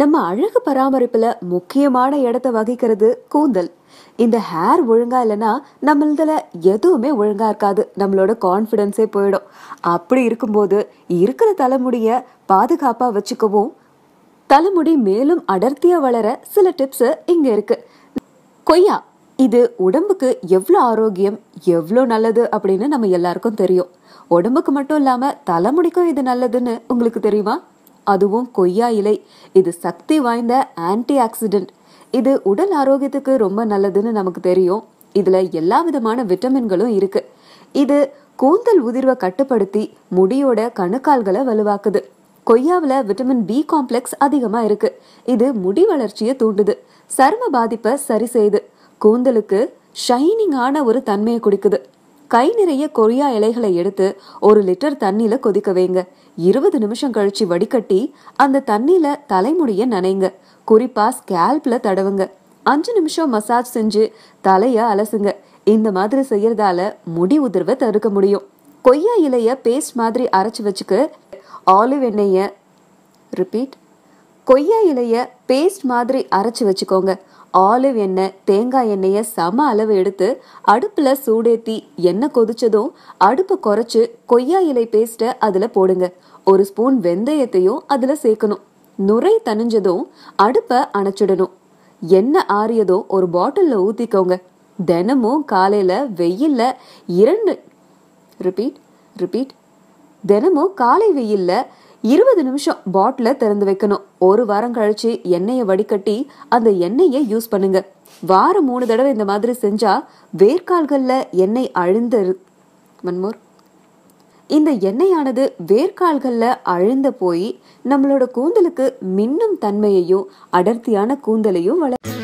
நம்ம அழகு பராமரிப்புல முக்கியமான இடத்தை வகிக்கிறது கூந்தல் இந்த ஹேர் ஒழுங்கா இல்லைன்னா நம்மளதுல எதுவுமே ஒழுங்கா இருக்காது நம்மளோட கான்ஃபிடென்ஸே போயிடும் அப்படி இருக்கும்போது இருக்கிற தலைமுடியை பாதுகாப்பாக வச்சுக்கவும் தலைமுடி மேலும் அடர்த்தியாக வளர சில டிப்ஸு இங்கே இருக்கு கொய்யா இது உடம்புக்கு எவ்வளோ ஆரோக்கியம் எவ்வளோ நல்லது அப்படின்னு நம்ம எல்லாருக்கும் தெரியும் உடம்புக்கு மட்டும் இல்லாமல் தலைமுடிக்கும் இது நல்லதுன்னு உங்களுக்கு தெரியுமா அதுவும் கொய்யா இலை இது சக்தி வாய்ந்த ஆன்டி ஆக்சிடென்ட் இது உடல் ஆரோக்கியத்துக்கு ரொம்ப நல்லதுன்னு நமக்கு தெரியும் இதில் எல்லா விதமான விட்டமின்களும் இருக்கு இது கூந்தல் உதிர்வை கட்டுப்படுத்தி முடியோட கணுக்கால்களை வலுவாக்குது கொய்யாவில் விட்டமின் பி காம்ப்ளெக்ஸ் அதிகமாக இருக்கு இது முடி வளர்ச்சியை தூண்டுது சரும பாதிப்பை சரி செய்யுது கூந்தலுக்கு ஷைனிங்கான ஒரு தன்மையை கொடுக்குது கை நிறைய கொரியா இலைகளை எடுத்து ஒரு லிட்டர் தண்ணியில கொதிக்க வைங்க இருபது நிமிஷம் கழிச்சு வடிகட்டி அந்த தண்ணியில தலைமுடிய நனைங்க குறிப்பா ஸ்கேல்ப்ல தடவுங்க அஞ்சு நிமிஷம் மசாஜ் செஞ்சு தலைய அலசுங்க இந்த மாதிரி செய்யறதால முடி உதிர்வை தடுக்க முடியும் கொய்யா இலைய பேஸ்ட் மாதிரி அரைச்சு வச்சுக்க ஆலிவ் எண்ணெய ரிப்பீட் கொய்யா இலையை பேஸ்ட் மாதிரி அரைச்சி வச்சுக்கோங்க ஆலிவ் எண்ணெய் தேங்காய் எண்ணெயை சம அளவு எடுத்து அடுப்பில் சூடேற்றி எண்ணெய் கொதிச்சதும் அடுப்பை குறைச்சி கொய்யா இலை பேஸ்ட்டை அதில் போடுங்க ஒரு ஸ்பூன் வெந்தயத்தையும் அதில் சேர்க்கணும் நுரை தனிஞ்சதும் அடுப்பை அணைச்சிடணும் எண்ணெய் ஆறியதும் ஒரு பாட்டிலில் ஊற்றிக்கோங்க தினமும் காலையில் வெயிலில் இரண்டு ரிப்பீட் ரிப்பீட் தினமும் காலை வெயிலில் இருபது நிமிஷம் பாட்டில திறந்து வைக்கணும் ஒரு வாரம் கழிச்சு எண்ணெயை வடிகட்டி அந்த எண்ணெயை யூஸ் பண்ணுங்க வாரம் மூணு தடவை இந்த மாதிரி செஞ்சா வேர்க்கால்கள்ல எண்ணெய் அழுந்த மன்மோர் இந்த எண்ணெயானது வேர்க்கால்கள்ல அழுந்த போய் நம்மளோட கூந்தலுக்கு மின்னும் தன்மையையும் அடர்த்தியான கூந்தலையும் வளர்